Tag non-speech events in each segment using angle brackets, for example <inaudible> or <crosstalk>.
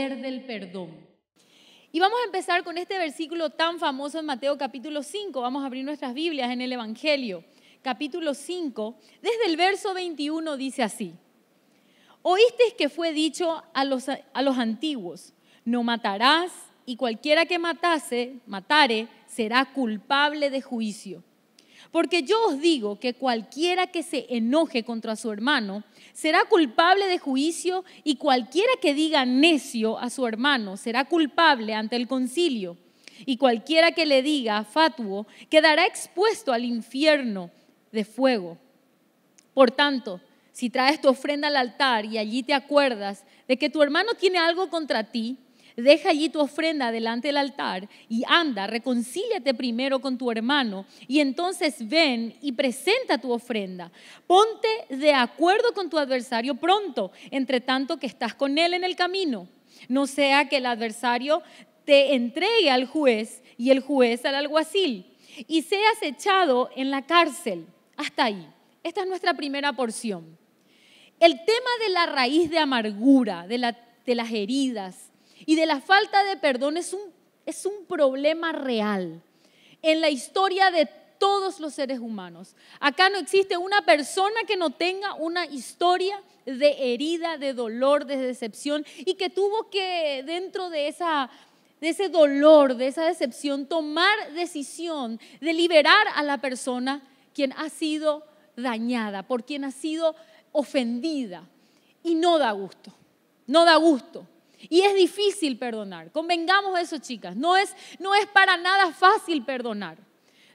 del perdón. Y vamos a empezar con este versículo tan famoso en Mateo capítulo 5. Vamos a abrir nuestras Biblias en el Evangelio, capítulo 5. Desde el verso 21 dice así. Oísteis que fue dicho a los, a los antiguos, no matarás y cualquiera que matase, matare, será culpable de juicio. Porque yo os digo que cualquiera que se enoje contra su hermano será culpable de juicio y cualquiera que diga necio a su hermano será culpable ante el concilio. Y cualquiera que le diga fatuo quedará expuesto al infierno de fuego. Por tanto, si traes tu ofrenda al altar y allí te acuerdas de que tu hermano tiene algo contra ti, Deja allí tu ofrenda delante del altar y anda, reconcíliate primero con tu hermano y entonces ven y presenta tu ofrenda. Ponte de acuerdo con tu adversario pronto, entre tanto que estás con él en el camino. No sea que el adversario te entregue al juez y el juez al alguacil y seas echado en la cárcel. Hasta ahí. Esta es nuestra primera porción. El tema de la raíz de amargura, de, de las heridas, y de la falta de perdón es un, problema real en la historia de todos los seres humanos. Acá no existe una persona que no tenga una historia de herida, de dolor, de decepción y que tuvo que dentro de esa de ese dolor, de esa decepción, tomar decisión de liberar a la persona quien ha sido dañada, por quien ha sido ofendida. Y no da gusto, no da gusto. Y es difícil perdonar. Convengamos eso, chicas. No es, no es para nada fácil perdonar.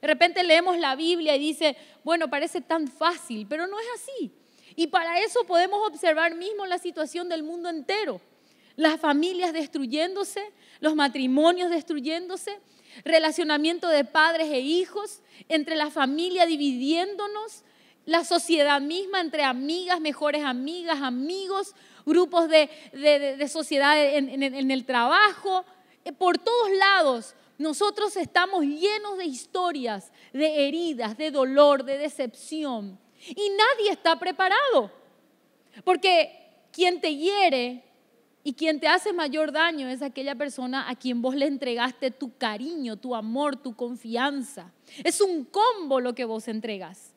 De repente leemos la Biblia y dice, bueno, parece tan fácil, pero no es así. Y para eso podemos observar mismo la situación del mundo entero. Las familias destruyéndose, los matrimonios destruyéndose, relacionamiento de padres e hijos, entre la familia dividiéndonos, la sociedad misma entre amigas, mejores amigas, amigos, grupos de, de, sociedad en, en el trabajo, eh, por todos lados. Nosotros estamos llenos de historias, de heridas, de dolor, de decepción. Y nadie está preparado. Porque quien te hiere y quien te hace mayor daño es aquella persona a quien vos le entregaste tu cariño, tu amor, tu confianza. Es un combo lo que vos entregas.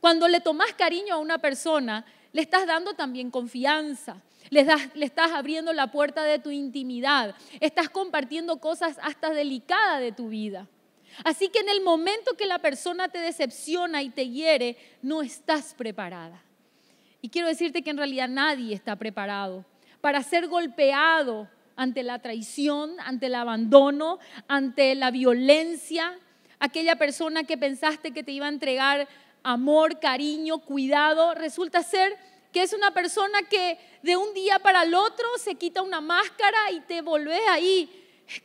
Cuando le tomás cariño a una persona, le estás dando también confianza le estás abriendo la puerta de tu intimidad, estás compartiendo cosas hasta delicadas de tu vida. Así que en el momento que la persona te decepciona y te hiere, no estás preparada. Y quiero decirte que en realidad nadie está preparado para ser golpeado ante la traición, ante el abandono, ante la violencia, aquella persona que pensaste que te iba a entregar amor, cariño, cuidado, resulta ser que es una persona que de un día para el otro se quita una máscara y te volvés ahí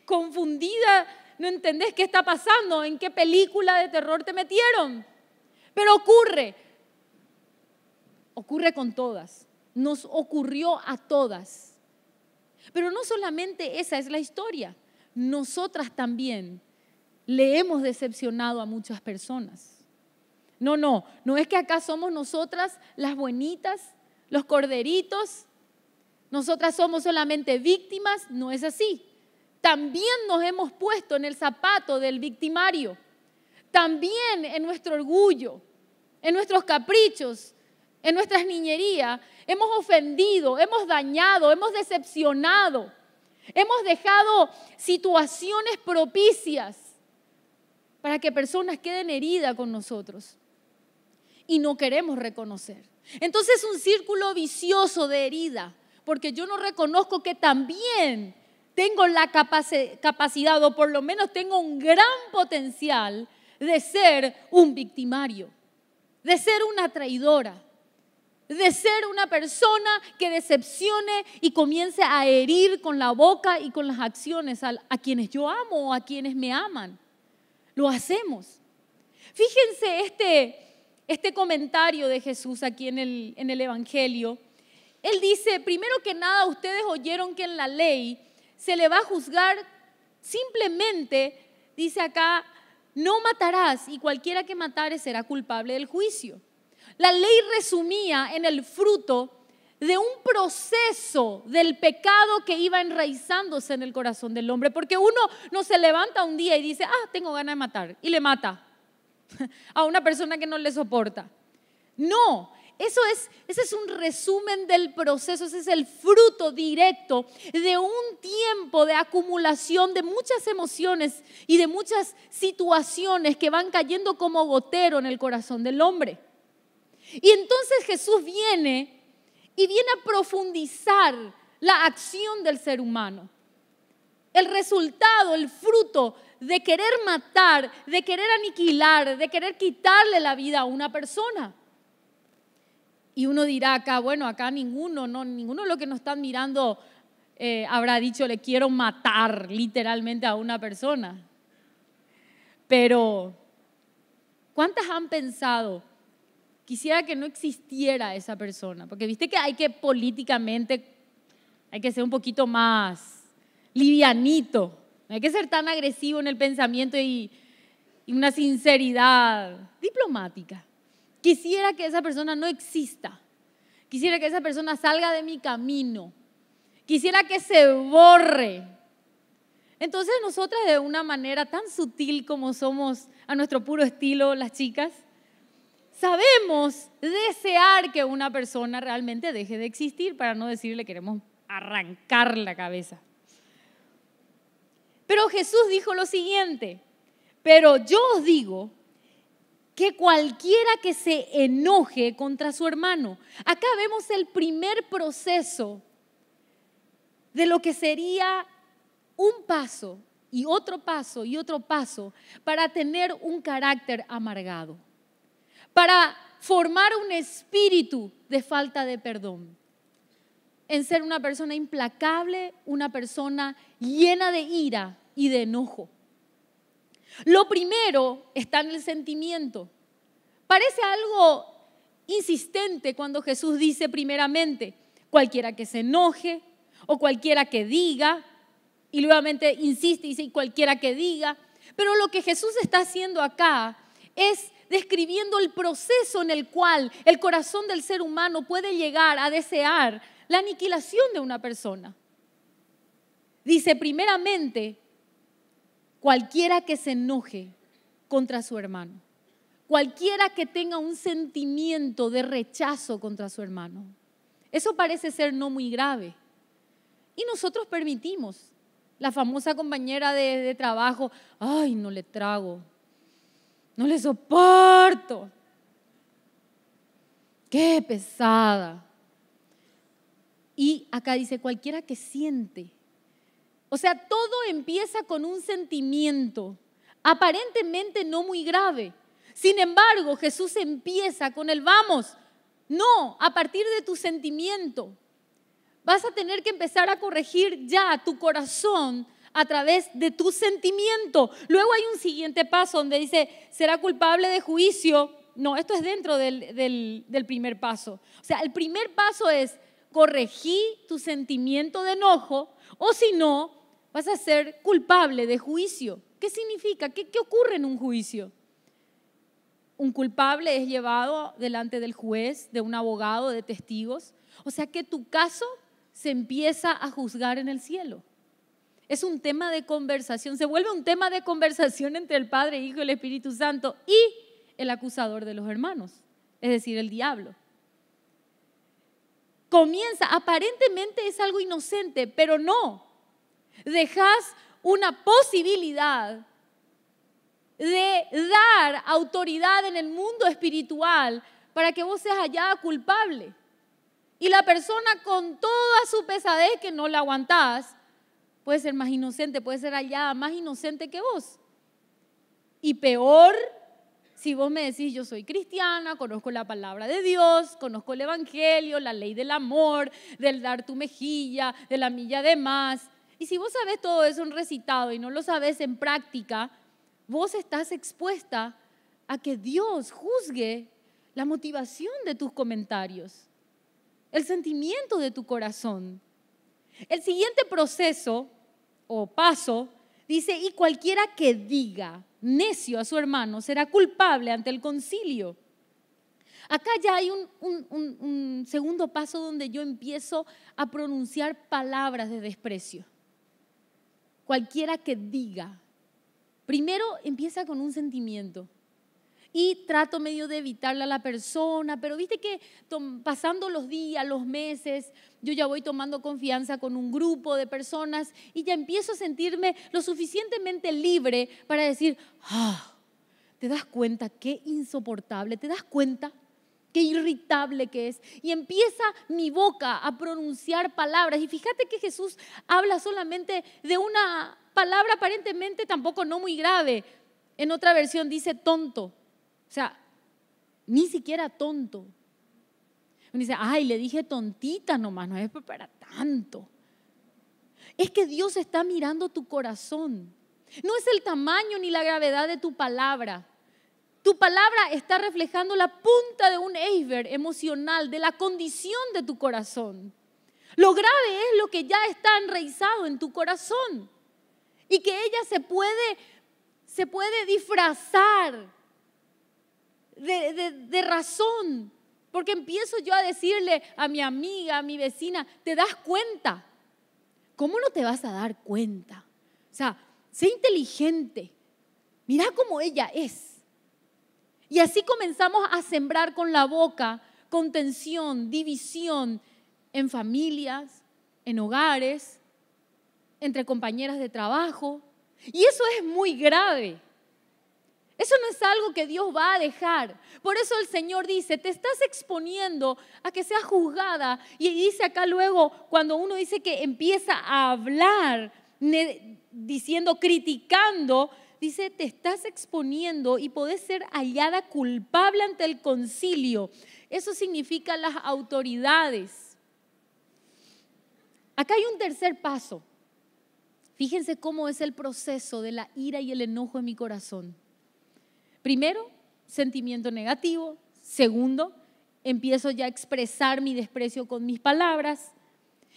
confundida, no entendés qué está pasando, en qué película de terror te metieron. Pero ocurre, ocurre con todas, nos ocurrió a todas. Pero no solamente esa es la historia, nosotras también le hemos decepcionado a muchas personas. No, no, no es que acá somos nosotras las buenitas los corderitos, nosotras somos solamente víctimas, no es así. También nos hemos puesto en el zapato del victimario, también en nuestro orgullo, en nuestros caprichos, en nuestras niñerías, hemos ofendido, hemos dañado, hemos decepcionado, hemos dejado situaciones propicias para que personas queden heridas con nosotros y no queremos reconocer. Entonces es un círculo vicioso de herida, porque yo no reconozco que también tengo la capacidad o por lo menos tengo un gran potencial de ser un victimario, de ser una traidora, de ser una persona que decepcione y comience a herir con la boca y con las acciones a quienes yo amo o a quienes me aman. Lo hacemos. Fíjense este, este comentario de Jesús aquí en el, en el Evangelio. Él dice, primero que nada, ustedes oyeron que en la ley se le va a juzgar simplemente, dice acá, no matarás y cualquiera que matare será culpable del juicio. La ley resumía en el fruto de un proceso del pecado que iba enraizándose en el corazón del hombre, porque uno no se levanta un día y dice, ah, tengo ganas de matar, y le mata. <laughs> a una persona que no le soporta. No, eso es, ese es un resumen del proceso, ese es el fruto directo de un tiempo de acumulación de muchas emociones y de muchas situaciones que van cayendo como gotero en el corazón del hombre. Y entonces Jesús viene y viene a profundizar la acción del ser humano el resultado, el fruto de querer matar, de querer aniquilar, de querer quitarle la vida a una persona. Y uno dirá acá, bueno, acá ninguno, no, ninguno de los que nos están mirando eh, habrá dicho, le quiero matar literalmente a una persona. Pero, ¿cuántas han pensado? Quisiera que no existiera esa persona, porque viste que hay que políticamente, hay que ser un poquito más livianito. No hay que ser tan agresivo en el pensamiento y, una sinceridad diplomática. Quisiera que esa persona no exista. Quisiera que esa persona salga de mi camino. Quisiera que se borre. Entonces nosotras de una manera tan sutil como somos a nuestro puro estilo las chicas, sabemos desear que una persona realmente deje de existir para no decirle queremos arrancar la cabeza. Pero Jesús dijo lo siguiente, pero yo os digo que cualquiera que se enoje contra su hermano, acá vemos el primer proceso de lo que sería un paso y otro paso y otro paso para tener un carácter amargado, para formar un espíritu de falta de perdón en ser una persona implacable, una persona llena de ira y de enojo. Lo primero está en el sentimiento. Parece algo insistente cuando Jesús dice primeramente, cualquiera que se enoje o cualquiera que diga, y nuevamente insiste y dice, cualquiera que diga, pero lo que Jesús está haciendo acá es describiendo el proceso en el cual el corazón del ser humano puede llegar a desear la aniquilación de una persona. Dice primeramente, cualquiera que se enoje contra su hermano, cualquiera que tenga un sentimiento de rechazo contra su hermano. Eso parece ser no muy grave. Y nosotros permitimos. La famosa compañera de, trabajo, ay, no le trago, no le soporto. Qué pesada. Y acá dice, cualquiera que siente. O sea, todo empieza con un sentimiento, aparentemente no muy grave. Sin embargo, Jesús empieza con el vamos. No, a partir de tu sentimiento. Vas a tener que empezar a corregir ya tu corazón a través de tu sentimiento. Luego hay un siguiente paso donde dice, será culpable de juicio. No, esto es dentro del, primer paso. O sea, el primer paso es, corregí tu sentimiento de enojo o si no, vas a ser culpable de juicio. ¿Qué significa? ¿Qué, ocurre en un juicio? Un culpable es llevado delante del juez, de un abogado, de testigos. O sea que tu caso se empieza a juzgar en el cielo. Es un tema de conversación, se vuelve un tema de conversación entre el Padre, Hijo y el Espíritu Santo y el acusador de los hermanos, es decir, el diablo comienza, aparentemente es algo inocente, pero no. Dejas una posibilidad de dar autoridad en el mundo espiritual para que vos seas hallada culpable. Y la persona con toda su pesadez que no la aguantás, puede ser más inocente, puede ser hallada más inocente que vos. Y peor si vos me decís, yo soy cristiana, conozco la palabra de Dios, conozco el Evangelio, la ley del amor, del dar tu mejilla, de la milla de más. Y si vos sabes todo eso en recitado y no lo sabes en práctica, vos estás expuesta a que Dios juzgue la motivación de tus comentarios, el sentimiento de tu corazón. El siguiente proceso o paso dice, y cualquiera que diga, necio a su hermano será culpable ante el concilio. Acá ya hay un, segundo paso donde yo empiezo a pronunciar palabras de desprecio. Cualquiera que diga. Primero empieza con un sentimiento y trato medio de evitarla a la persona, pero viste que pasando los días, los meses, yo ya voy tomando confianza con un grupo de personas y ya empiezo a sentirme lo suficientemente libre para decir, ah, ¿te das cuenta qué insoportable? ¿Te das cuenta? qué irritable que es. Y empieza mi boca a pronunciar palabras. Y fíjate que Jesús habla solamente de una palabra aparentemente tampoco no muy grave. En otra versión dice tonto. O sea, ni siquiera tonto. Uno dice, ay, le dije tontita nomás, no es para tanto. Es que Dios está mirando tu corazón. No es el tamaño ni la gravedad de tu palabra. Tu palabra está reflejando la punta de un iceberg emocional, de la condición de tu corazón. Lo grave es lo que ya está enraizado en tu corazón y que ella puede, se puede disfrazar de, razón. Porque empiezo yo a decirle a mi amiga, a mi vecina, ¿te das cuenta? ¿Cómo no te vas a dar cuenta? O sea, sé inteligente. Mira cómo ella es. Y así comenzamos a sembrar con la boca contención, división en familias, en hogares, entre compañeras de trabajo. Y eso es muy grave. Eso no es algo que Dios va a dejar. Por eso el Señor dice, te estás exponiendo a que seas juzgada. Y dice acá luego, cuando uno dice que empieza a hablar, diciendo, criticando, dice, te estás exponiendo y podés ser hallada culpable ante el concilio. Eso significa las autoridades. Acá hay un tercer paso. Fíjense cómo es el proceso de la ira y el enojo en mi corazón. Primero, sentimiento negativo. Segundo, empiezo ya a expresar mi desprecio con mis palabras.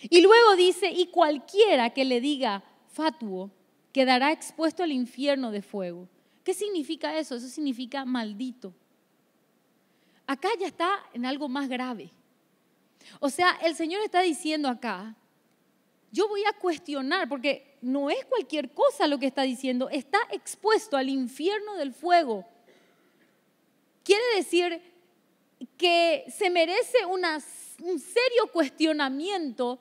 Y luego dice, y cualquiera que le diga fatuo quedará expuesto al infierno de fuego. ¿Qué significa eso? Eso significa maldito. Acá ya está en algo más grave. O sea, el Señor está diciendo acá, yo voy a cuestionar, porque no es cualquier cosa lo que está diciendo, está expuesto al infierno del fuego. Quiere decir que se merece un serio cuestionamiento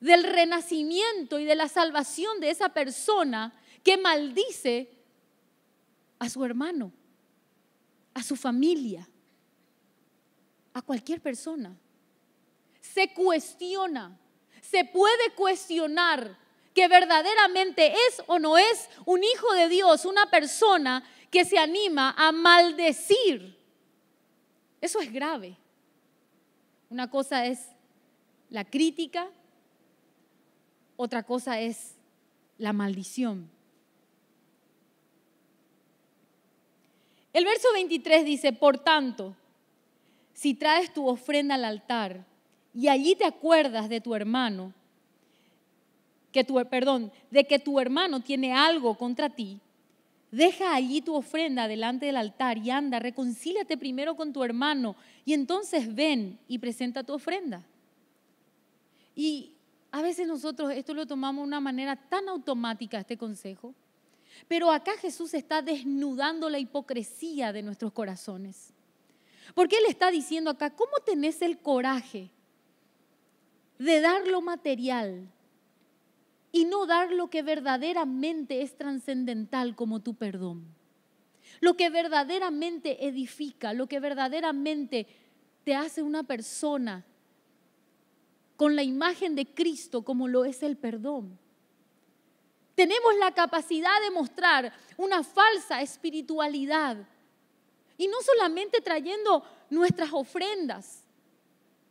del renacimiento y de la salvación de esa persona que maldice a su hermano, a su familia, a cualquier persona. Se cuestiona, se puede cuestionar que verdaderamente es o no es un hijo de Dios, una persona que se anima a maldecir. Eso es grave. Una cosa es la crítica, otra cosa es la maldición. El verso 23 dice, por tanto, si traes tu ofrenda al altar y allí te acuerdas de tu hermano, que tu, perdón, de que tu hermano tiene algo contra ti, Deja allí tu ofrenda delante del altar y anda, reconcíliate primero con tu hermano y entonces ven y presenta tu ofrenda. Y a veces nosotros esto lo tomamos de una manera tan automática, este consejo, pero acá Jesús está desnudando la hipocresía de nuestros corazones. Porque Él está diciendo acá, ¿cómo tenés el coraje de dar lo material y no dar lo que verdaderamente es trascendental como tu perdón. Lo que verdaderamente edifica, lo que verdaderamente te hace una persona con la imagen de Cristo como lo es el perdón. Tenemos la capacidad de mostrar una falsa espiritualidad y no solamente trayendo nuestras ofrendas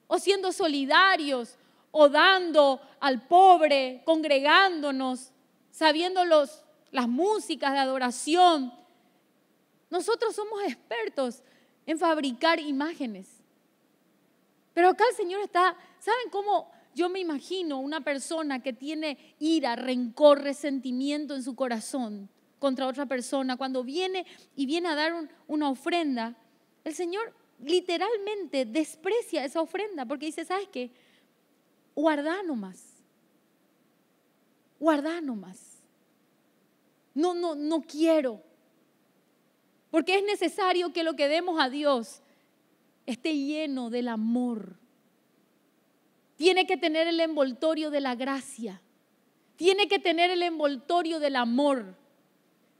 o siendo solidarios o dando al pobre, congregándonos, sabiendo las músicas de adoración. Nosotros somos expertos en fabricar imágenes. Pero acá el Señor está, ¿saben cómo yo me imagino una persona que tiene ira, rencor, resentimiento en su corazón contra otra persona, cuando viene y viene a dar una ofrenda, el Señor literalmente desprecia esa ofrenda porque dice, ¿sabes qué? guardá nomás. Guardá nomás. No, no, no quiero. Porque es necesario que lo que demos a Dios esté lleno del amor. Tiene que tener el envoltorio de la gracia. Tiene que tener el envoltorio del amor.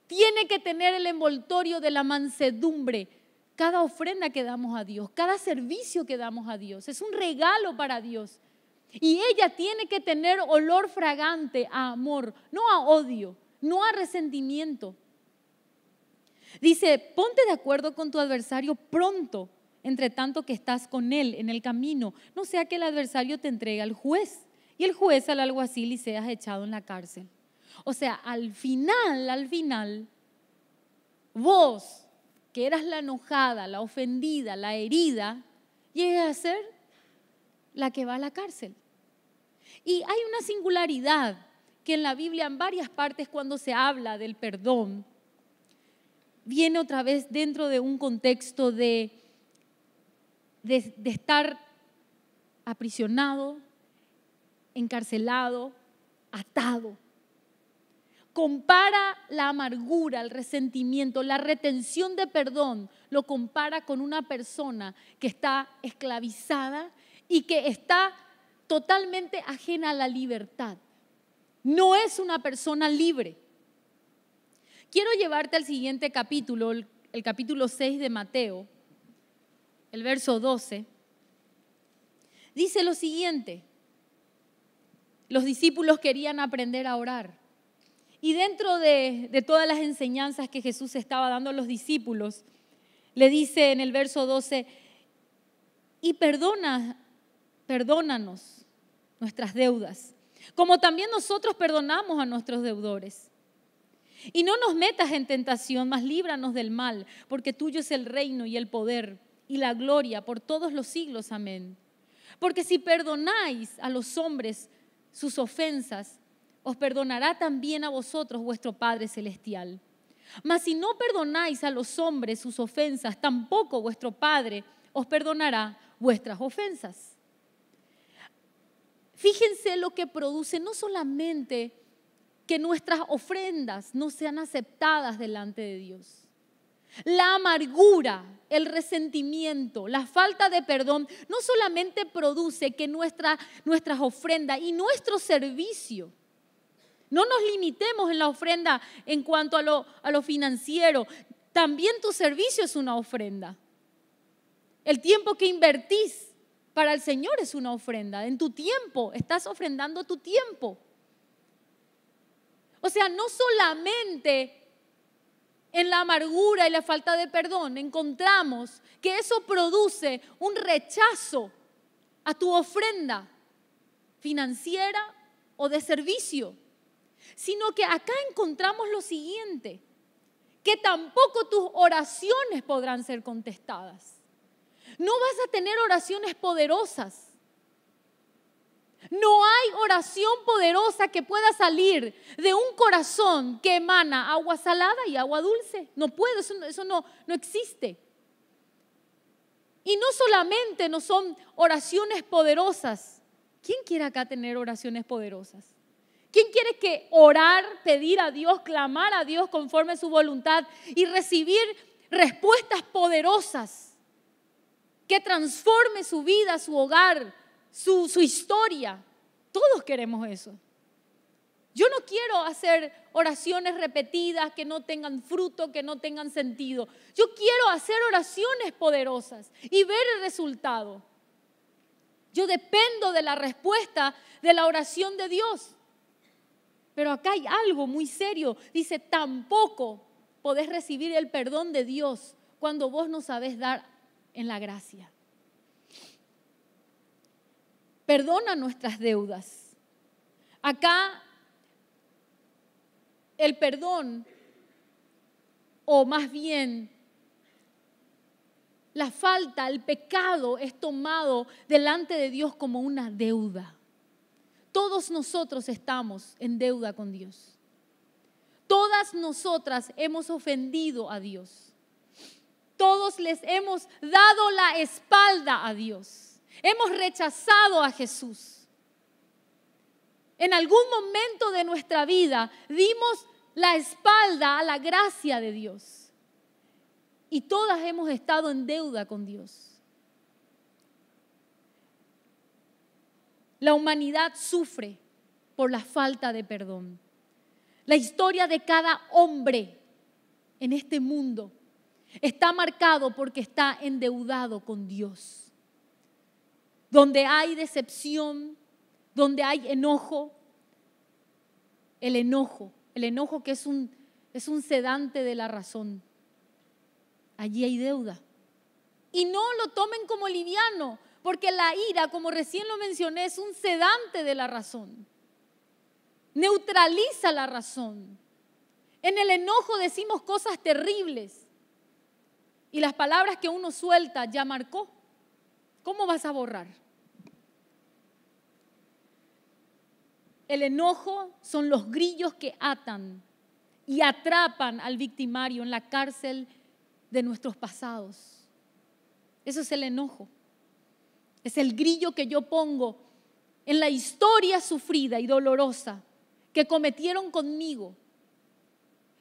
Tiene que tener el envoltorio de la mansedumbre. Cada ofrenda que damos a Dios, cada servicio que damos a Dios, es un regalo para Dios. Y ella tiene que tener olor fragante a amor, no a odio, no a resentimiento. Dice, ponte de acuerdo con tu adversario pronto, entre tanto que estás con él en el camino, no sea que el adversario te entregue al juez y el juez al alguacil y seas echado en la cárcel. O sea, al final, al final, vos, que eras la enojada, la ofendida, la herida, llegas a ser la que va a la cárcel. Y hay una singularidad que en la Biblia en varias partes cuando se habla del perdón, viene otra vez dentro de un contexto de, de, estar aprisionado, encarcelado, atado. Compara la amargura, el resentimiento, la retención de perdón, lo compara con una persona que está esclavizada y que está totalmente ajena a la libertad. No es una persona libre. Quiero llevarte al siguiente capítulo, el, capítulo 6 de Mateo, el verso 12. Dice lo siguiente, los discípulos querían aprender a orar. Y dentro de, de, todas las enseñanzas que Jesús estaba dando a los discípulos, le dice en el verso 12, y perdona, perdónanos nuestras deudas, como también nosotros perdonamos a nuestros deudores. Y no nos metas en tentación, mas líbranos del mal, porque tuyo es el reino y el poder y la gloria por todos los siglos. Amén. Porque si perdonáis a los hombres sus ofensas, os perdonará también a vosotros vuestro Padre Celestial. Mas si no perdonáis a los hombres sus ofensas, tampoco vuestro Padre os perdonará vuestras ofensas. Fíjense lo que produce no solamente que nuestras ofrendas no sean aceptadas delante de Dios. La amargura, el resentimiento, la falta de perdón, no solamente produce que nuestras ofrendas y nuestro servicio, no nos limitemos en la ofrenda en cuanto a lo, a lo financiero, también tu servicio es una ofrenda. El tiempo que invertís para el Señor es una ofrenda. En tu tiempo, estás ofrendando tu tiempo. O sea, no solamente en la amargura y la falta de perdón encontramos que eso produce un rechazo a tu ofrenda financiera o de servicio, sino que acá encontramos lo siguiente, que tampoco tus oraciones podrán ser contestadas. No vas a tener oraciones poderosas. No hay oración poderosa que pueda salir de un corazón que emana agua salada y agua dulce. No puede, eso, no, no existe. Y no solamente no son oraciones poderosas. ¿Quién quiere acá tener oraciones poderosas? ¿Quién quiere que orar, pedir a Dios, clamar a Dios conforme a su voluntad y recibir respuestas poderosas? que transforme su vida, su hogar, su, historia. Todos queremos eso. Yo no quiero hacer oraciones repetidas que no tengan fruto, que no tengan sentido. Yo quiero hacer oraciones poderosas y ver el resultado. Yo dependo de la respuesta de la oración de Dios. Pero acá hay algo muy serio. Dice, tampoco podés recibir el perdón de Dios cuando vos no sabés dar en la gracia. Perdona nuestras deudas. Acá el perdón, o más bien la falta, el pecado es tomado delante de Dios como una deuda. Todos nosotros estamos en deuda con Dios. Todas nosotras hemos ofendido a Dios. Todos les hemos dado la espalda a Dios. Hemos rechazado a Jesús. En algún momento de nuestra vida dimos la espalda a la gracia de Dios. Y todas hemos estado en deuda con Dios. La humanidad sufre por la falta de perdón. La historia de cada hombre en este mundo Está marcado porque está endeudado con Dios. Donde hay decepción, donde hay enojo, el enojo, el enojo que es un, es un sedante de la razón. Allí hay deuda. Y no lo tomen como liviano, porque la ira, como recién lo mencioné, es un sedante de la razón. Neutraliza la razón. En el enojo decimos cosas terribles y las palabras que uno suelta ya marcó. ¿Cómo vas a borrar? El enojo son los grillos que atan y atrapan al victimario en la cárcel de nuestros pasados. Eso es el enojo. Es el grillo que yo pongo en la historia sufrida y dolorosa que cometieron conmigo.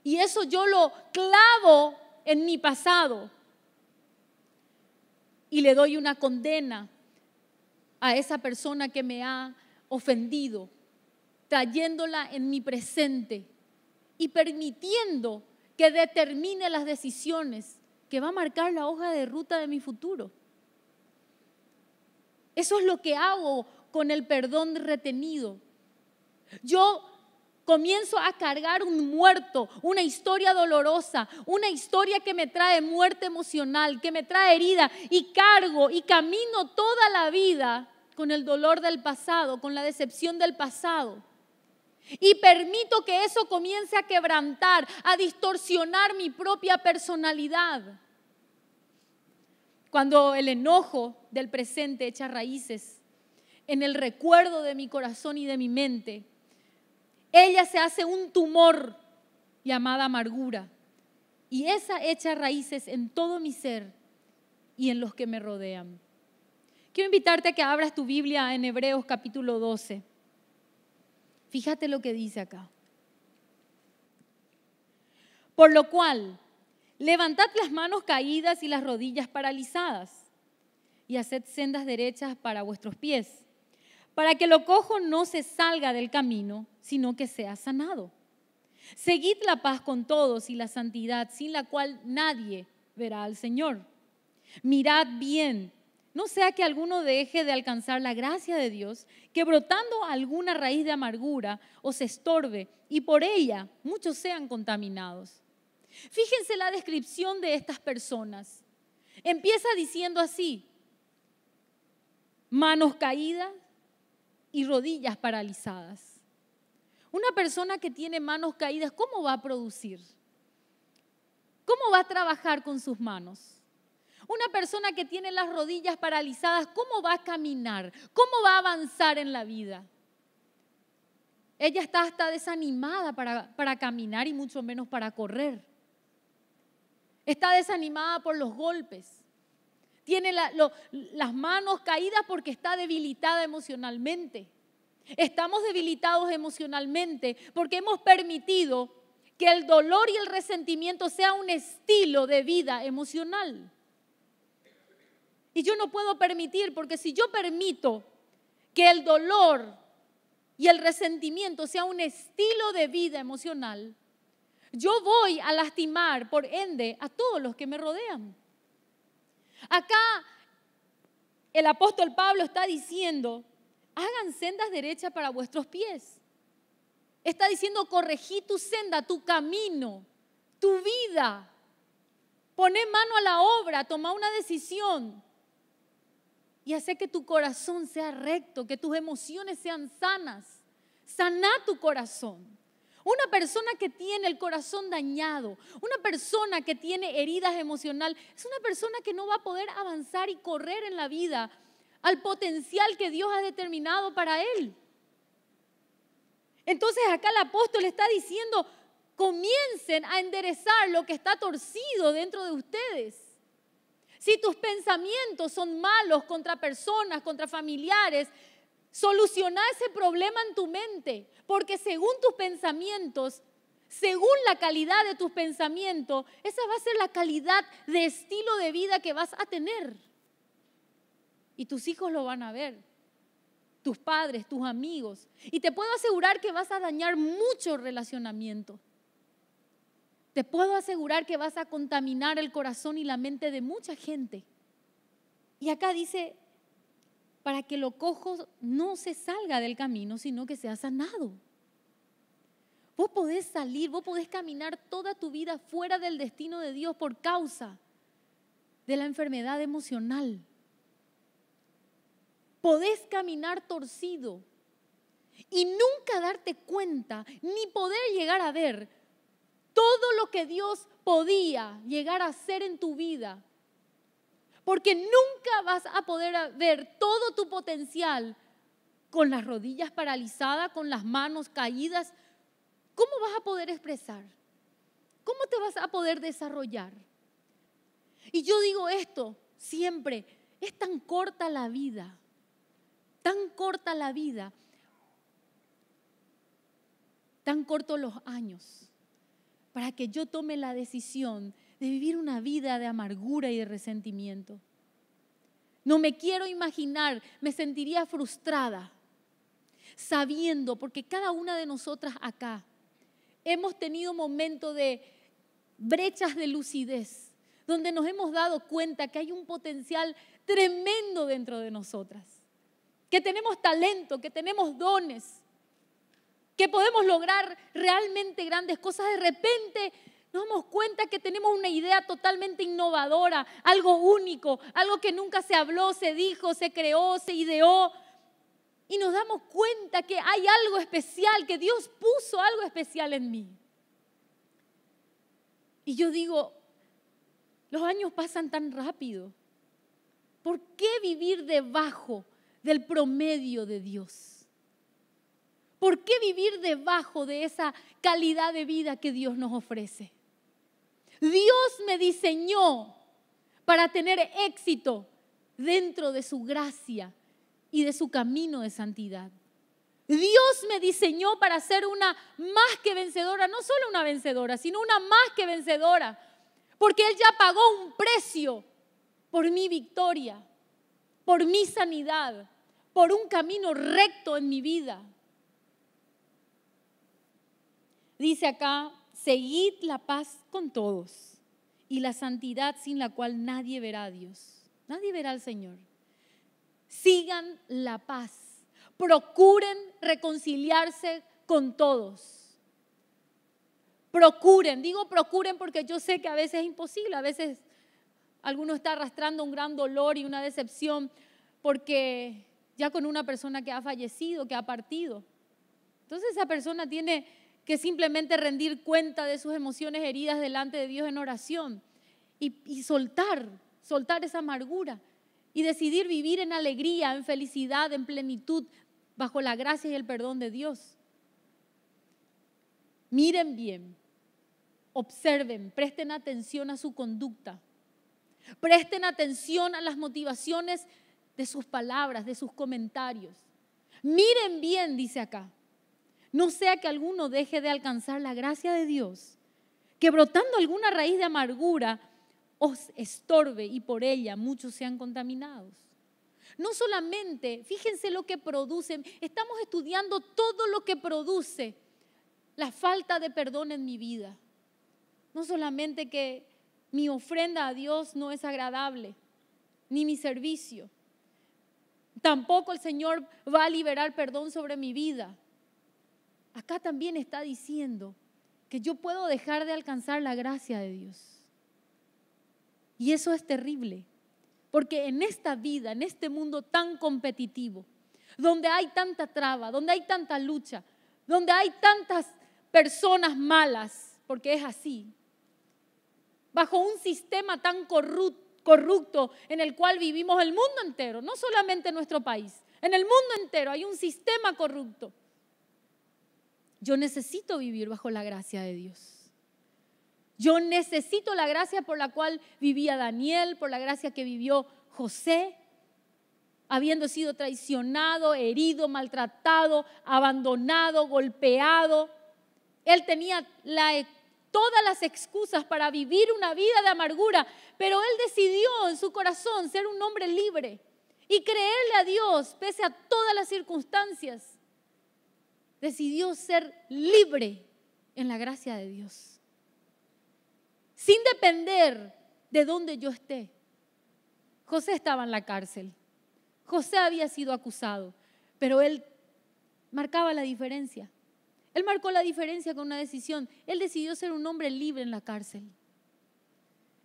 Y eso yo lo clavo en mi pasado y le doy una condena a esa persona que me ha ofendido, trayéndola en mi presente y permitiendo que determine las decisiones que va a marcar la hoja de ruta de mi futuro. Eso es lo que hago con el perdón retenido. Yo Comienzo a cargar un muerto, una historia dolorosa, una historia que me trae muerte emocional, que me trae herida y cargo y camino toda la vida con el dolor del pasado, con la decepción del pasado. Y permito que eso comience a quebrantar, a distorsionar mi propia personalidad. Cuando el enojo del presente echa raíces en el recuerdo de mi corazón y de mi mente, ella se hace un tumor llamada amargura y esa echa raíces en todo mi ser y en los que me rodean. Quiero invitarte a que abras tu Biblia en Hebreos capítulo 12. Fíjate lo que dice acá. Por lo cual, levantad las manos caídas y las rodillas paralizadas y haced sendas derechas para vuestros pies para que lo cojo no se salga del camino, sino que sea sanado. Seguid la paz con todos y la santidad, sin la cual nadie verá al Señor. Mirad bien, no sea que alguno deje de alcanzar la gracia de Dios, que brotando alguna raíz de amargura os estorbe y por ella muchos sean contaminados. Fíjense la descripción de estas personas. Empieza diciendo así, manos caídas, y rodillas paralizadas. Una persona que tiene manos caídas, ¿cómo va a producir? ¿Cómo va a trabajar con sus manos? Una persona que tiene las rodillas paralizadas, ¿cómo va a caminar? ¿Cómo va a avanzar en la vida? Ella está hasta desanimada para, para, caminar y mucho menos para correr. Está desanimada por los golpes tiene las manos caídas porque está debilitada emocionalmente. Estamos debilitados emocionalmente porque hemos permitido que el dolor y el resentimiento sea un estilo de vida emocional. Y yo no puedo permitir, porque si yo permito que el dolor y el resentimiento sea un estilo de vida emocional, yo voy a lastimar, por ende, a todos los que me rodean. Acá el apóstol Pablo está diciendo, hagan sendas derechas para vuestros pies. Está diciendo, corregí tu senda, tu camino, tu vida. Poné mano a la obra, toma una decisión y hace que tu corazón sea recto, que tus emociones sean sanas. Sana tu corazón. Una persona que tiene el corazón dañado, una persona que tiene heridas emocionales, es una persona que no va a poder avanzar y correr en la vida al potencial que Dios ha determinado para él. Entonces acá el apóstol está diciendo, comiencen a enderezar lo que está torcido dentro de ustedes. Si tus pensamientos son malos contra personas, contra familiares, Soluciona ese problema en tu mente, porque según tus pensamientos, según la calidad de tus pensamientos, esa va a ser la calidad de estilo de vida que vas a tener. Y tus hijos lo van a ver, tus padres, tus amigos. Y te puedo asegurar que vas a dañar mucho relacionamiento. Te puedo asegurar que vas a contaminar el corazón y la mente de mucha gente. Y acá dice, para que lo cojo no se salga del camino, sino que sea sanado. Vos podés salir, vos podés caminar toda tu vida fuera del destino de Dios por causa de la enfermedad emocional. Podés caminar torcido y nunca darte cuenta ni poder llegar a ver todo lo que Dios podía llegar a hacer en tu vida porque nunca vas a poder ver todo tu potencial con las rodillas paralizadas, con las manos caídas. ¿Cómo vas a poder expresar? ¿Cómo te vas a poder desarrollar? Y yo digo esto siempre, es tan corta la vida, tan corta la vida, tan cortos los años, para que yo tome la decisión de vivir una vida de amargura y de resentimiento. No me quiero imaginar, me sentiría frustrada sabiendo, porque cada una de nosotras acá hemos tenido momentos de brechas de lucidez, donde nos hemos dado cuenta que hay un potencial tremendo dentro de nosotras, que tenemos talento, que tenemos dones, que podemos lograr realmente grandes cosas. De repente nos damos cuenta que tenemos una idea totalmente innovadora, algo único, algo que nunca se habló, se dijo, se creó, se ideó. Y nos damos cuenta que hay algo especial, que Dios puso algo especial en mí. Y yo digo, los años pasan tan rápido. ¿Por qué vivir debajo del promedio de Dios? ¿Por qué vivir debajo de esa calidad de vida que Dios nos ofrece? Dios me diseñó para tener éxito dentro de su gracia y de su camino de santidad. Dios me diseñó para ser una más que vencedora, no solo una vencedora, sino una más que vencedora, porque Él ya pagó un precio por mi victoria, por mi sanidad, por un camino recto en mi vida. Dice acá Seguid la paz con todos y la santidad sin la cual nadie verá a Dios. Nadie verá al Señor. Sigan la paz. Procuren reconciliarse con todos. Procuren, digo procuren porque yo sé que a veces es imposible, a veces alguno está arrastrando un gran dolor y una decepción porque ya con una persona que ha fallecido, que ha partido. Entonces esa persona tiene que simplemente rendir cuenta de sus emociones heridas delante de Dios en oración y, y soltar, soltar esa amargura y decidir vivir en alegría, en felicidad, en plenitud, bajo la gracia y el perdón de Dios. Miren bien, observen, presten atención a su conducta, presten atención a las motivaciones de sus palabras, de sus comentarios. Miren bien, dice acá, no sea que alguno deje de alcanzar la gracia de Dios, que brotando alguna raíz de amargura os estorbe y por ella muchos sean contaminados. No solamente, fíjense lo que producen, estamos estudiando todo lo que produce la falta de perdón en mi vida. No solamente que mi ofrenda a Dios no es agradable, ni mi servicio. Tampoco el Señor va a liberar perdón sobre mi vida acá también está diciendo que yo puedo dejar de alcanzar la gracia de Dios. Y eso es terrible, porque en esta vida, en este mundo tan competitivo, donde hay tanta traba, donde hay tanta lucha, donde hay tantas personas malas, porque es así, bajo un sistema tan corrupto en el cual vivimos el mundo entero, no solamente nuestro país, en el mundo entero hay un sistema corrupto yo necesito vivir bajo la gracia de Dios. Yo necesito la gracia por la cual vivía Daniel, por la gracia que vivió José, habiendo sido traicionado, herido, maltratado, abandonado, golpeado. Él tenía e, todas las excusas para vivir una vida de amargura, pero él decidió en su corazón ser un hombre libre y creerle a Dios pese a todas las circunstancias decidió ser libre en la gracia de Dios. Sin depender de dónde yo esté. José estaba en la cárcel. José había sido acusado, pero él marcaba la diferencia. Él marcó la diferencia con una decisión. Él decidió ser un hombre libre en la cárcel.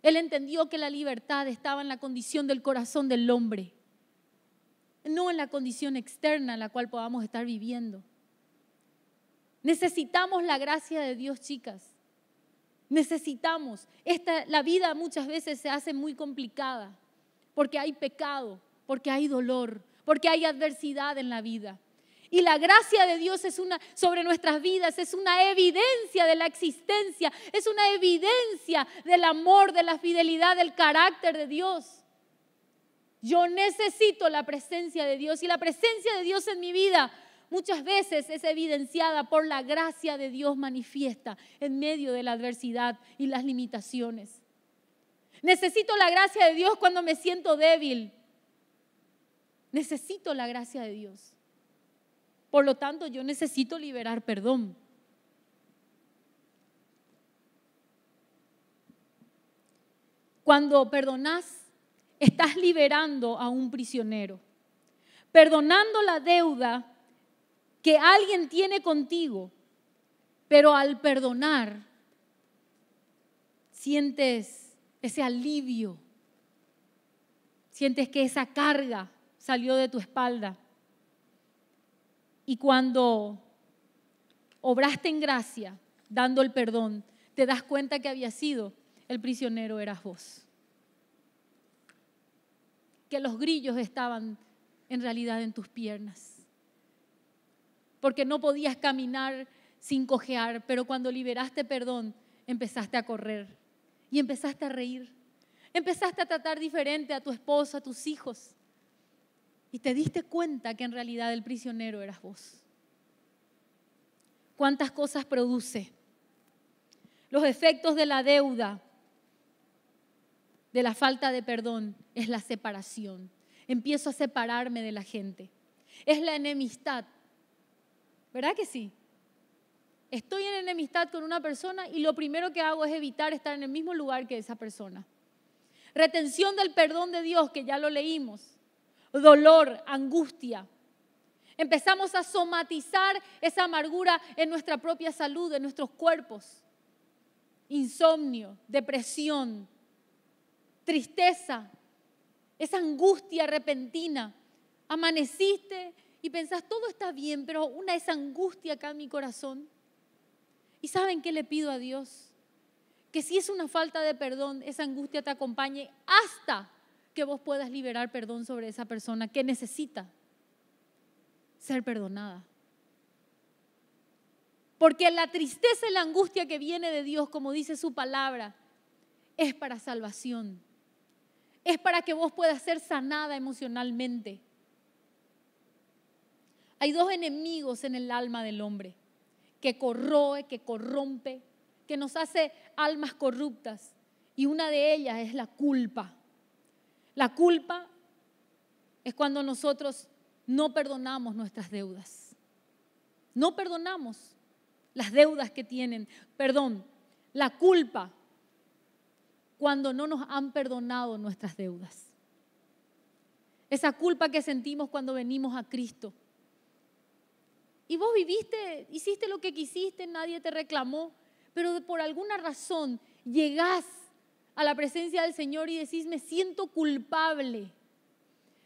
Él entendió que la libertad estaba en la condición del corazón del hombre, no en la condición externa en la cual podamos estar viviendo. Necesitamos la gracia de Dios, chicas. Necesitamos. Esta, la vida muchas veces se hace muy complicada porque hay pecado, porque hay dolor, porque hay adversidad en la vida. Y la gracia de Dios es una sobre nuestras vidas, es una evidencia de la existencia, es una evidencia del amor, de la fidelidad, del carácter de Dios. Yo necesito la presencia de Dios y la presencia de Dios en mi vida muchas veces es evidenciada por la gracia de Dios manifiesta en medio de la adversidad y las limitaciones. Necesito la gracia de Dios cuando me siento débil. Necesito la gracia de Dios. Por lo tanto, yo necesito liberar perdón. Cuando perdonás, estás liberando a un prisionero. Perdonando la deuda, que alguien tiene contigo, pero al perdonar sientes ese alivio, sientes que esa carga salió de tu espalda. Y cuando obraste en gracia, dando el perdón, te das cuenta que había sido el prisionero eras vos. Que los grillos estaban en realidad en tus piernas porque no podías caminar sin cojear, pero cuando liberaste perdón, empezaste a correr y empezaste a reír. Empezaste a tratar diferente a tu esposo, a tus hijos. Y te diste cuenta que en realidad el prisionero eras vos. ¿Cuántas cosas produce? Los efectos de la deuda, de la falta de perdón, es la separación. Empiezo a separarme de la gente. Es la enemistad ¿Verdad que sí? Estoy en enemistad con una persona y lo primero que hago es evitar estar en el mismo lugar que esa persona. Retención del perdón de Dios, que ya lo leímos. Dolor, angustia. Empezamos a somatizar esa amargura en nuestra propia salud, en nuestros cuerpos. Insomnio, depresión, tristeza, esa angustia repentina. Amaneciste y pensás, todo está bien, pero una esa angustia acá en mi corazón. ¿Y saben qué le pido a Dios? Que si es una falta de perdón, esa angustia te acompañe hasta que vos puedas liberar perdón sobre esa persona que necesita ser perdonada. Porque la tristeza y la angustia que viene de Dios, como dice su palabra, es para salvación. Es para que vos puedas ser sanada emocionalmente hay dos enemigos en el alma del hombre, que corroe, que corrompe, que nos hace almas corruptas. Y una de ellas es la culpa. La culpa es cuando nosotros no perdonamos nuestras deudas. No perdonamos las deudas que tienen. Perdón, la culpa cuando no nos han perdonado nuestras deudas. Esa culpa que sentimos cuando venimos a Cristo y vos viviste, hiciste lo que quisiste, nadie te reclamó, pero por alguna razón llegás a la presencia del Señor y decís, me siento culpable,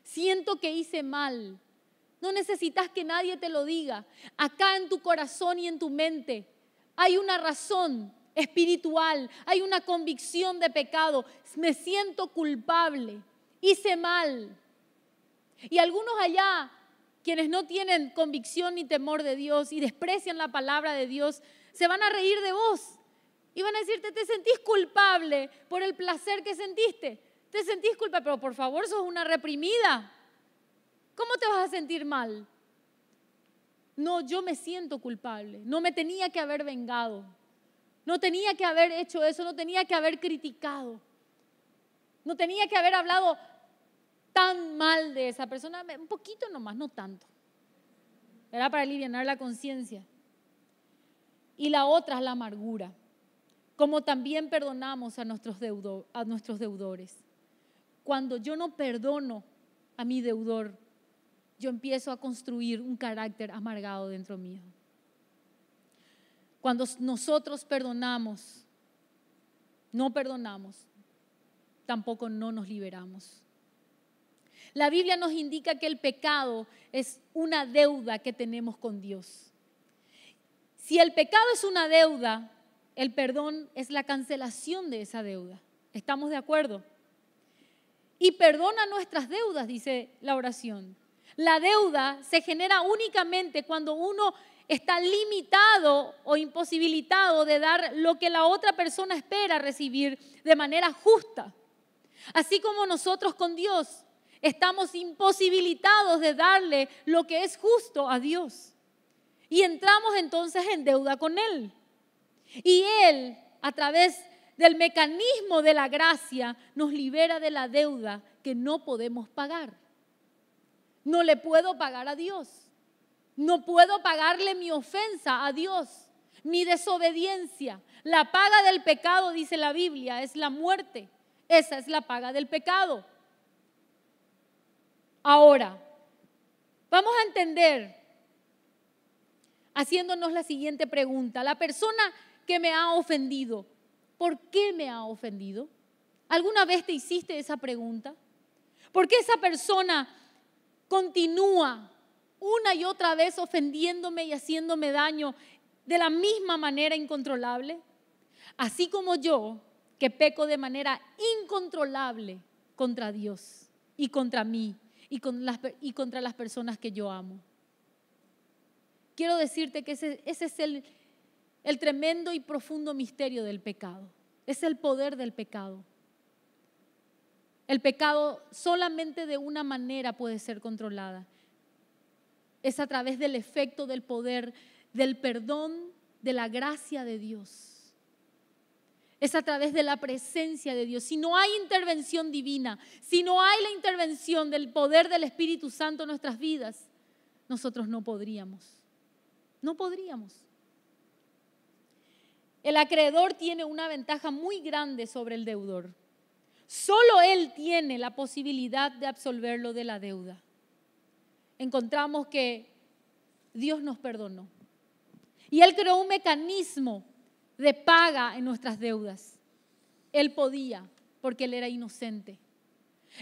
siento que hice mal. No necesitas que nadie te lo diga. Acá en tu corazón y en tu mente hay una razón espiritual, hay una convicción de pecado. Me siento culpable, hice mal. Y algunos allá quienes no tienen convicción ni temor de Dios y desprecian la palabra de Dios, se van a reír de vos y van a decirte, te sentís culpable por el placer que sentiste, te sentís culpable, pero por favor sos una reprimida. ¿Cómo te vas a sentir mal? No, yo me siento culpable, no me tenía que haber vengado, no tenía que haber hecho eso, no tenía que haber criticado, no tenía que haber hablado tan mal de esa persona, un poquito nomás, no tanto. Era para aliviar la conciencia. Y la otra es la amargura, como también perdonamos a nuestros, a nuestros deudores. Cuando yo no perdono a mi deudor, yo empiezo a construir un carácter amargado dentro mío. Cuando nosotros perdonamos, no perdonamos, tampoco no nos liberamos. La Biblia nos indica que el pecado es una deuda que tenemos con Dios. Si el pecado es una deuda, el perdón es la cancelación de esa deuda. ¿Estamos de acuerdo? Y perdona nuestras deudas, dice la oración. La deuda se genera únicamente cuando uno está limitado o imposibilitado de dar lo que la otra persona espera recibir de manera justa. Así como nosotros con Dios estamos imposibilitados de darle lo que es justo a Dios. Y entramos entonces en deuda con Él. Y Él, a través del mecanismo de la gracia, nos libera de la deuda que no podemos pagar. No le puedo pagar a Dios. No puedo pagarle mi ofensa a Dios, mi desobediencia. La paga del pecado, dice la Biblia, es la muerte. Esa es la paga del pecado. Ahora, vamos a entender haciéndonos la siguiente pregunta. La persona que me ha ofendido, ¿por qué me ha ofendido? ¿Alguna vez te hiciste esa pregunta? ¿Por qué esa persona continúa una y otra vez ofendiéndome y haciéndome daño de la misma manera incontrolable? Así como yo, que peco de manera incontrolable contra Dios y contra mí y, contra las personas que yo amo. Quiero decirte que ese, es el, el tremendo y profundo misterio del pecado. Es el poder del pecado. El pecado solamente de una manera puede ser controlada. Es a través del efecto del poder, del perdón, de la gracia de Dios es a través de la presencia de Dios. Si no hay intervención divina, si no hay la intervención del poder del Espíritu Santo en nuestras vidas, nosotros no podríamos. No podríamos. El acreedor tiene una ventaja muy grande sobre el deudor. Solo él tiene la posibilidad de absolverlo de la deuda. Encontramos que Dios nos perdonó. Y él creó un mecanismo de paga en nuestras deudas. Él podía porque él era inocente.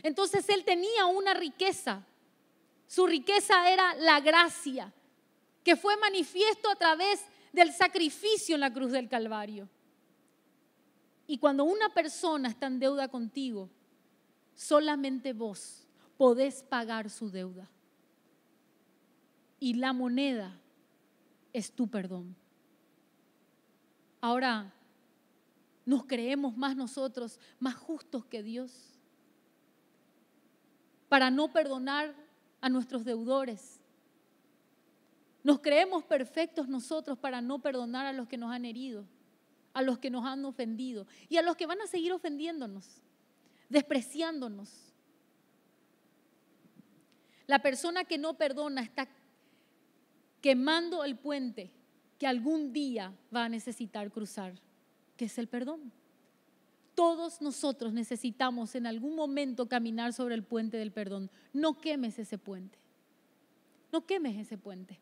Entonces él tenía una riqueza. Su riqueza era la gracia, que fue manifiesto a través del sacrificio en la cruz del Calvario. Y cuando una persona está en deuda contigo, solamente vos podés pagar su deuda. Y la moneda es tu perdón. Ahora nos creemos más nosotros, más justos que Dios, para no perdonar a nuestros deudores. Nos creemos perfectos nosotros para no perdonar a los que nos han herido, a los que nos han ofendido y a los que van a seguir ofendiéndonos, despreciándonos. La persona que no perdona está quemando el puente que algún día va a necesitar cruzar, que es el perdón. Todos nosotros necesitamos en algún momento caminar sobre el puente del perdón. No quemes ese puente. No quemes ese puente.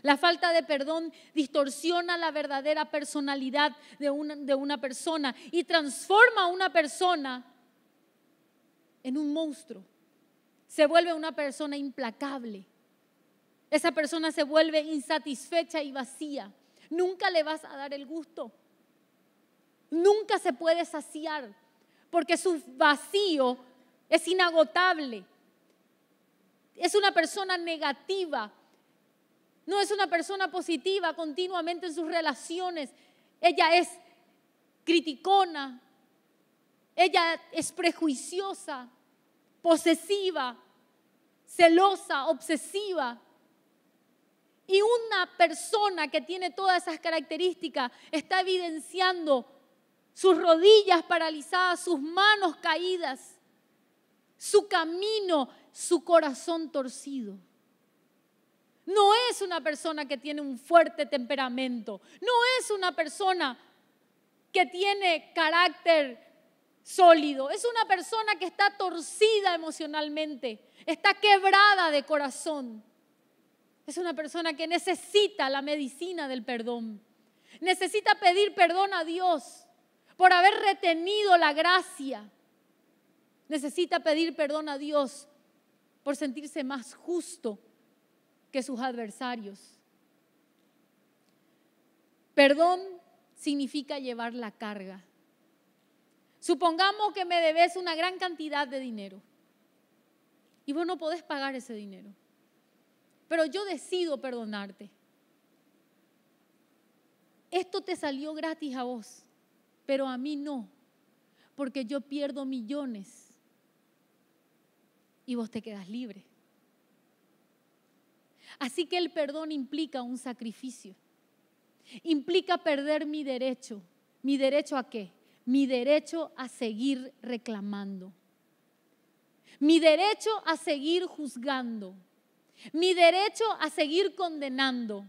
La falta de perdón distorsiona la verdadera personalidad de una, de una, persona y transforma a una persona en un monstruo. Se vuelve una persona implacable, esa persona se vuelve insatisfecha y vacía. Nunca le vas a dar el gusto. Nunca se puede saciar porque su vacío es inagotable. Es una persona negativa. No es una persona positiva continuamente en sus relaciones. Ella es criticona. Ella es prejuiciosa, posesiva, celosa, obsesiva. Y una persona que tiene todas esas características está evidenciando sus rodillas paralizadas, sus manos caídas, su camino, su corazón torcido. No es una persona que tiene un fuerte temperamento, no es una persona que tiene carácter sólido, es una persona que está torcida emocionalmente, está quebrada de corazón es una persona que necesita la medicina del perdón. Necesita pedir perdón a Dios por haber retenido la gracia. Necesita pedir perdón a Dios por sentirse más justo que sus adversarios. Perdón significa llevar la carga. Supongamos que me debes una gran cantidad de dinero y vos no podés pagar ese dinero pero yo decido perdonarte. Esto te salió gratis a vos, pero a mí no, porque yo pierdo millones y vos te quedas libre. Así que el perdón implica un sacrificio, implica perder mi derecho. ¿Mi derecho a qué? Mi derecho a seguir reclamando. Mi derecho a seguir juzgando mi derecho a seguir condenando,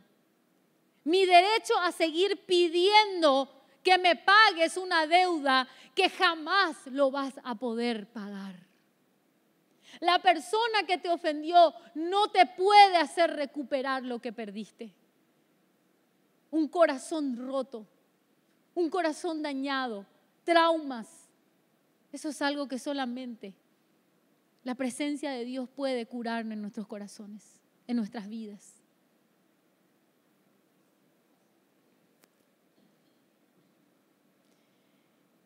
mi derecho a seguir pidiendo que me pagues una deuda que jamás lo vas a poder pagar. La persona que te ofendió no te puede hacer recuperar lo que perdiste. Un corazón roto, un corazón dañado, traumas. Eso es algo que solamente la presencia de Dios puede curarnos en nuestros corazones, en nuestras vidas.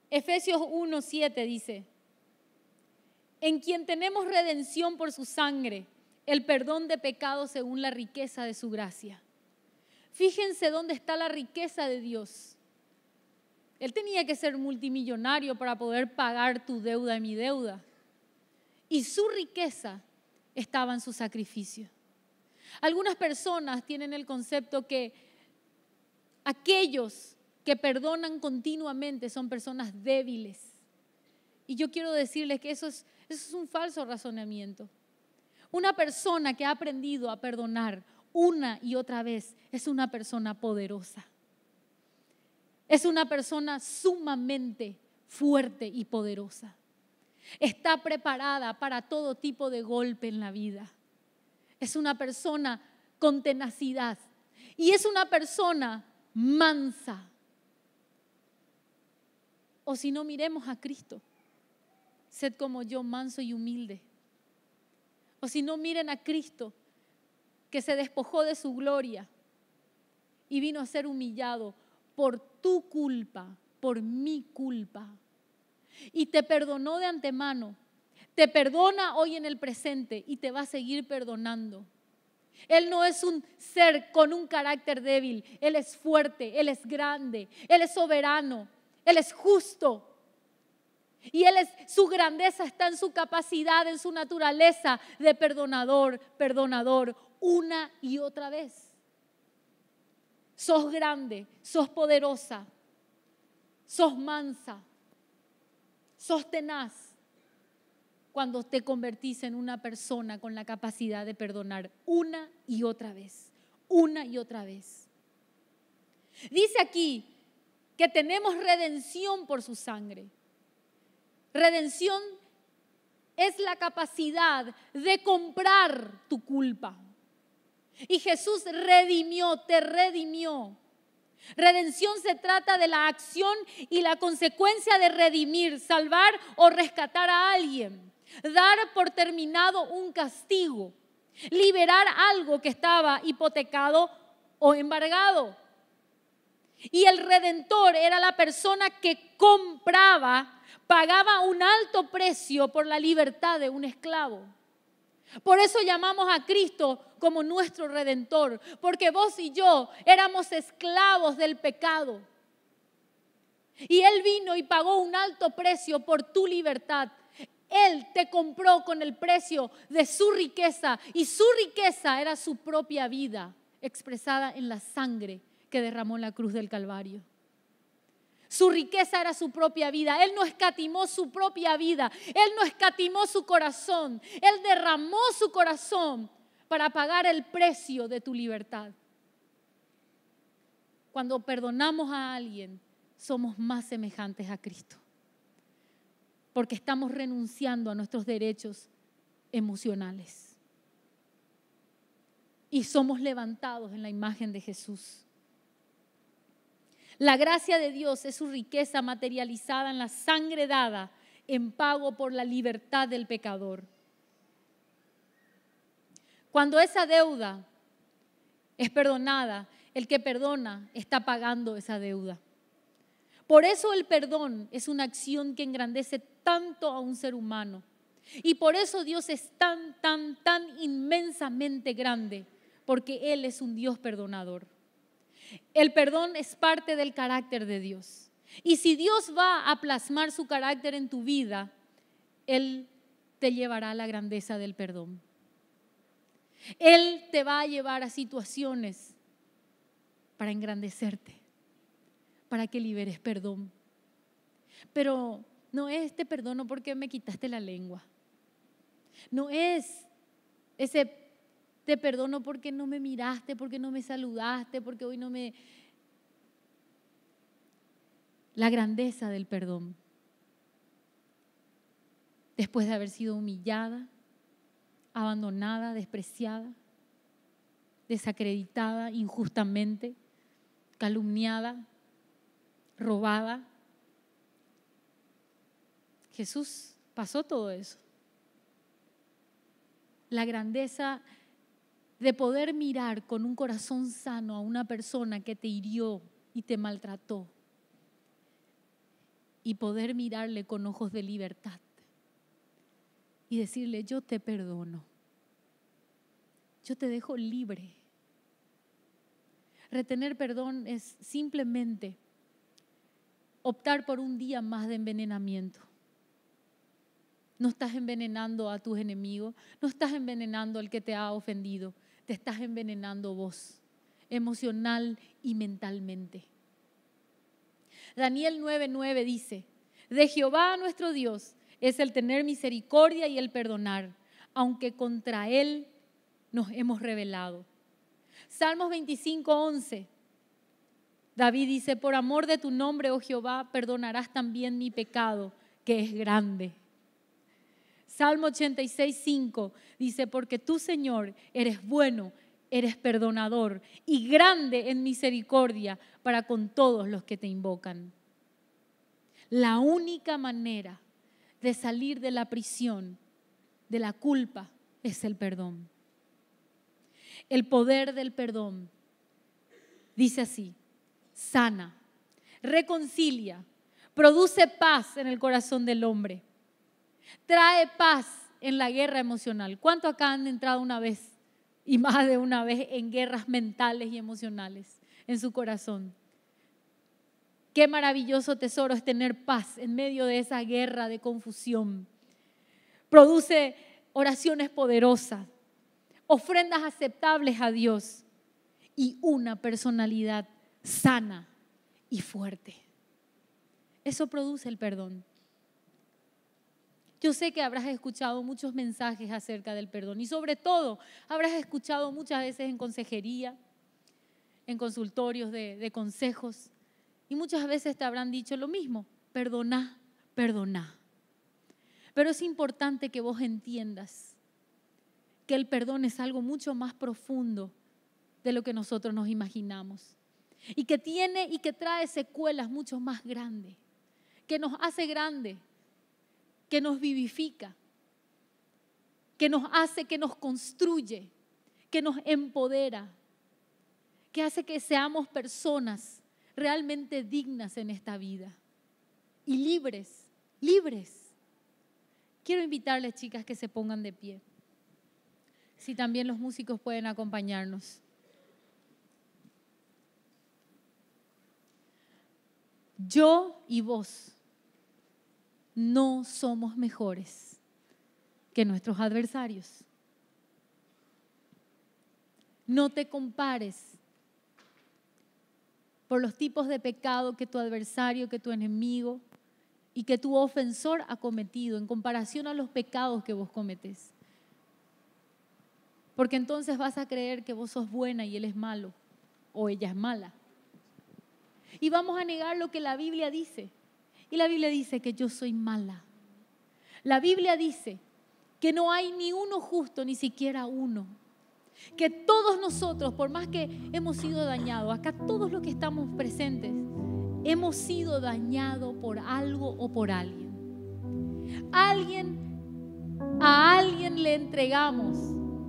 Efesios 1:7 dice, en quien tenemos redención por su sangre, el perdón de pecados según la riqueza de su gracia. Fíjense dónde está la riqueza de Dios. Él tenía que ser multimillonario para poder pagar tu deuda y mi deuda y su riqueza estaba en su sacrificio. Algunas personas tienen el concepto que aquellos que perdonan continuamente son personas débiles. Y yo quiero decirles que eso es, un falso razonamiento. Una persona que ha aprendido a perdonar una y otra vez es una persona poderosa. Es una persona sumamente fuerte y poderosa. Está preparada para todo tipo de golpe en la vida. Es una persona con tenacidad y es una persona mansa. O si no, miremos a Cristo. Sed como yo, manso y humilde. O si no, miren a Cristo, que se despojó de su gloria y vino a ser humillado por tu culpa, por mi culpa y te perdonó de antemano. Te perdona hoy en el presente y te va a seguir perdonando. Él no es un ser con un carácter débil. Él es fuerte, Él es grande, Él es soberano, Él es justo. Y Él es, su grandeza está en su capacidad, en su naturaleza de perdonador, perdonador, una y otra vez. Sos grande, sos poderosa, sos mansa sostenás cuando te convertís en una persona con la capacidad de perdonar una y otra vez, una y otra vez. Dice aquí que tenemos redención por su sangre. Redención es la capacidad de comprar tu culpa. Y Jesús redimió, te redimió Redención se trata de la acción y la consecuencia de redimir, salvar o rescatar a alguien, dar por terminado un castigo, liberar algo que estaba hipotecado o embargado. Y el redentor era la persona que compraba, pagaba un alto precio por la libertad de un esclavo. Por eso llamamos a Cristo como nuestro redentor, porque vos y yo éramos esclavos del pecado. Y Él vino y pagó un alto precio por tu libertad. Él te compró con el precio de su riqueza y su riqueza era su propia vida expresada en la sangre que derramó la cruz del Calvario. Su riqueza era su propia vida. Él no escatimó su propia vida. Él no escatimó su corazón. Él derramó su corazón para pagar el precio de tu libertad. Cuando perdonamos a alguien, somos más semejantes a Cristo, porque estamos renunciando a nuestros derechos emocionales y somos levantados en la imagen de Jesús. La gracia de Dios es su riqueza materializada en la sangre dada en pago por la libertad del pecador. Cuando esa deuda es perdonada, el que perdona está pagando esa deuda. Por eso el perdón es una acción que engrandece tanto a un ser humano. Y por eso Dios es tan, tan, tan inmensamente grande, porque Él es un Dios perdonador. El perdón es parte del carácter de Dios. Y si Dios va a plasmar su carácter en tu vida, Él te llevará a la grandeza del perdón. Él te va a llevar a situaciones para engrandecerte, para que liberes perdón. Pero no es te este perdono porque me quitaste la lengua. No es ese te perdono porque no me miraste, porque no me saludaste, porque hoy no me... La grandeza del perdón. Después de haber sido humillada, abandonada, despreciada, desacreditada injustamente, calumniada, robada. Jesús pasó todo eso. La grandeza de poder mirar con un corazón sano a una persona que te hirió y te maltrató y poder mirarle con ojos de libertad y decirle, yo te perdono, yo te dejo libre. Retener perdón es simplemente optar por un día más de envenenamiento. No estás envenenando a tus enemigos, no estás envenenando al que te ha ofendido, te estás envenenando vos, emocional y mentalmente. Daniel 9:9 dice, de Jehová nuestro Dios es el tener misericordia y el perdonar, aunque contra Él nos hemos revelado. Salmos 25, 11. David dice, por amor de tu nombre, oh Jehová, perdonarás también mi pecado, que es grande. Salmo 86, 5 dice, porque tú, Señor, eres bueno, eres perdonador y grande en misericordia para con todos los que te invocan. La única manera de salir de la prisión, de la culpa, es el perdón. El poder del perdón dice así, sana, reconcilia, produce paz en el corazón del hombre, trae paz en la guerra emocional. ¿Cuánto acá han entrado una vez y más de una vez en guerras mentales y emocionales en su corazón? Qué maravilloso tesoro es tener paz en medio de esa guerra de confusión. Produce oraciones poderosas, ofrendas aceptables a Dios y una personalidad sana y fuerte. Eso produce el perdón. Yo sé que habrás escuchado muchos mensajes acerca del perdón y sobre todo habrás escuchado muchas veces en consejería, en consultorios de, consejos, y muchas veces te habrán dicho lo mismo, perdona, perdona. Pero es importante que vos entiendas que el perdón es algo mucho más profundo de lo que nosotros nos imaginamos y que tiene y que trae secuelas mucho más grandes, que nos hace grande, que nos vivifica, que nos hace, que nos construye, que nos empodera, que hace que seamos personas realmente dignas en esta vida y libres, libres. Quiero invitarles, chicas, que se pongan de pie. Si también los músicos pueden acompañarnos. Yo y vos no somos mejores que nuestros adversarios. No te compares por los tipos de pecado que tu adversario, que tu enemigo y que tu ofensor ha cometido en comparación a los pecados que vos cometes. Porque entonces vas a creer que vos sos buena y él es malo o ella es mala. Y vamos a negar lo que la Biblia dice. Y la Biblia dice que yo soy mala. La Biblia dice que no hay ni uno justo, ni siquiera uno que todos nosotros, por más que hemos sido dañados, acá todos los que estamos presentes, hemos sido dañados por algo o por alguien. Alguien, a alguien le entregamos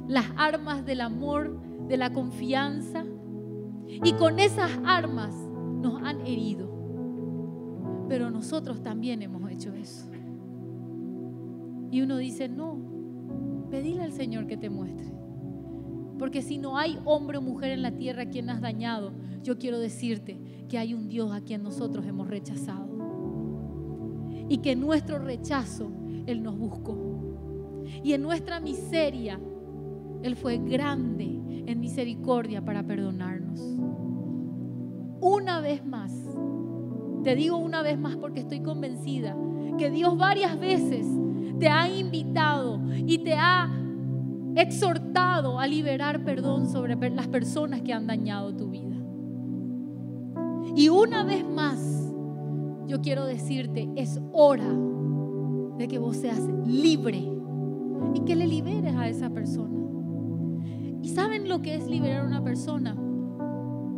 las armas del amor, de la confianza, y con esas armas nos han herido. Pero nosotros también hemos hecho eso. Y uno dice, no, pedile al Señor que te muestre. Porque si no hay hombre o mujer en la tierra a quien has dañado, yo quiero decirte que hay un Dios a quien nosotros hemos rechazado. Y que en nuestro rechazo Él nos buscó. Y en nuestra miseria Él fue grande en misericordia para perdonarnos. Una vez más, te digo una vez más porque estoy convencida que Dios varias veces te ha invitado y te ha exhortado a liberar perdón sobre las personas que han dañado tu vida. Y una vez más, yo quiero decirte, es hora de que vos seas libre y que le liberes a esa persona. ¿Y saben lo que es liberar a una persona?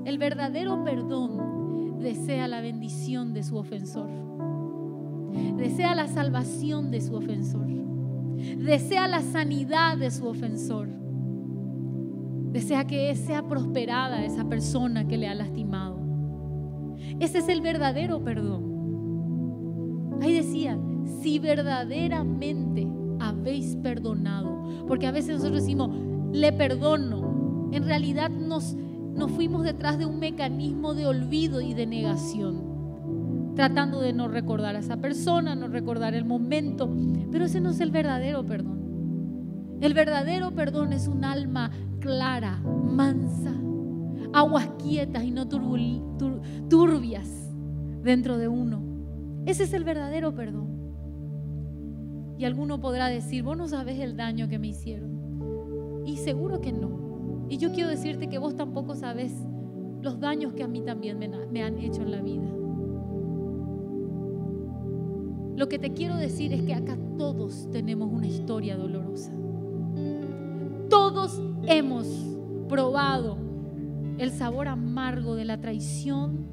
El verdadero perdón desea la bendición de su ofensor, desea la salvación de su ofensor. Desea la sanidad de su ofensor. Desea que sea prosperada esa persona que le ha lastimado. Ese es el verdadero perdón. Ahí decía, si verdaderamente habéis perdonado, porque a veces nosotros decimos, le perdono. En realidad nos, nos fuimos detrás de un mecanismo de olvido y de negación tratando de no recordar a esa persona, no recordar el momento, pero ese no es el verdadero perdón. El verdadero perdón es un alma clara, mansa, aguas quietas y no turbias dentro de uno. Ese es el verdadero perdón. Y alguno podrá decir, vos no sabes el daño que me hicieron. Y seguro que no. Y yo quiero decirte que vos tampoco sabes los daños que a mí también me han hecho en la vida. Lo que te quiero decir es que acá todos tenemos una historia dolorosa. Todos hemos probado el sabor amargo de la traición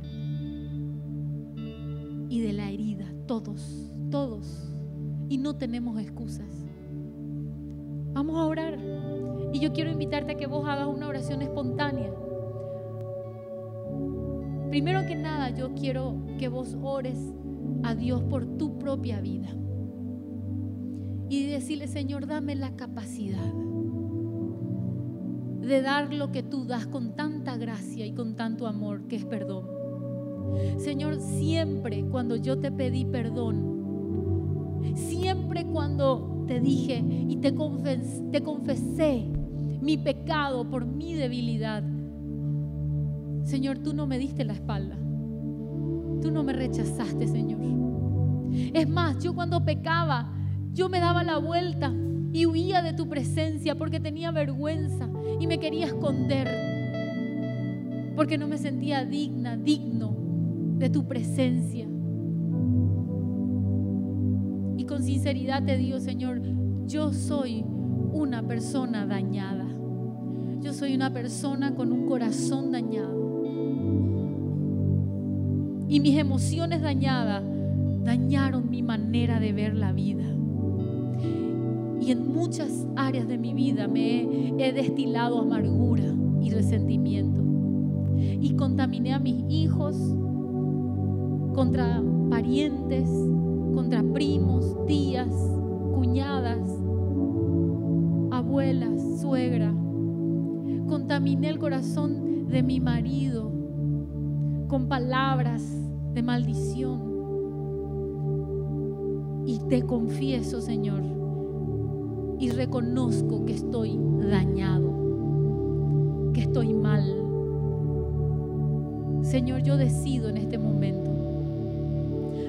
y de la herida. Todos, todos. Y no tenemos excusas. Vamos a orar. Y yo quiero invitarte a que vos hagas una oración espontánea. Primero que nada, yo quiero que vos ores a Dios por tu propia vida. Y decirle, Señor, dame la capacidad de dar lo que tú das con tanta gracia y con tanto amor, que es perdón. Señor, siempre cuando yo te pedí perdón, siempre cuando te dije y te, te confesé mi pecado por mi debilidad, Señor, tú no me diste la espalda. Tú no me rechazaste, Señor. Es más, yo cuando pecaba, yo me daba la vuelta y huía de tu presencia porque tenía vergüenza y me quería esconder porque no me sentía digna, digno de tu presencia. Y con sinceridad te digo, Señor, yo soy una persona dañada. Yo soy una persona con un corazón dañado. Y mis emociones dañadas dañaron mi manera de ver la vida. Y en muchas áreas de mi vida me he, destilado amargura y resentimiento. Y contaminé a mis hijos contra parientes, contra primos, tías, cuñadas, abuelas, suegra. Contaminé el corazón de mi marido con palabras de maldición te confieso, Señor, y reconozco que estoy dañado, que estoy mal. Señor, yo decido en este momento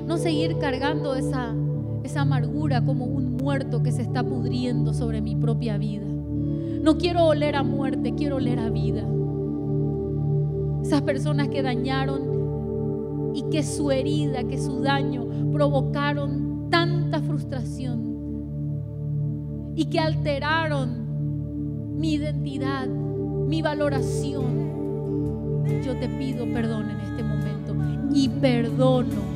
no seguir cargando esa, esa amargura como un muerto que se está pudriendo sobre mi propia vida. No quiero oler a muerte, quiero oler a vida. Esas personas que dañaron y que su herida, que su daño provocaron frustración y que alteraron mi identidad, mi valoración. Yo te pido perdón en este momento y perdono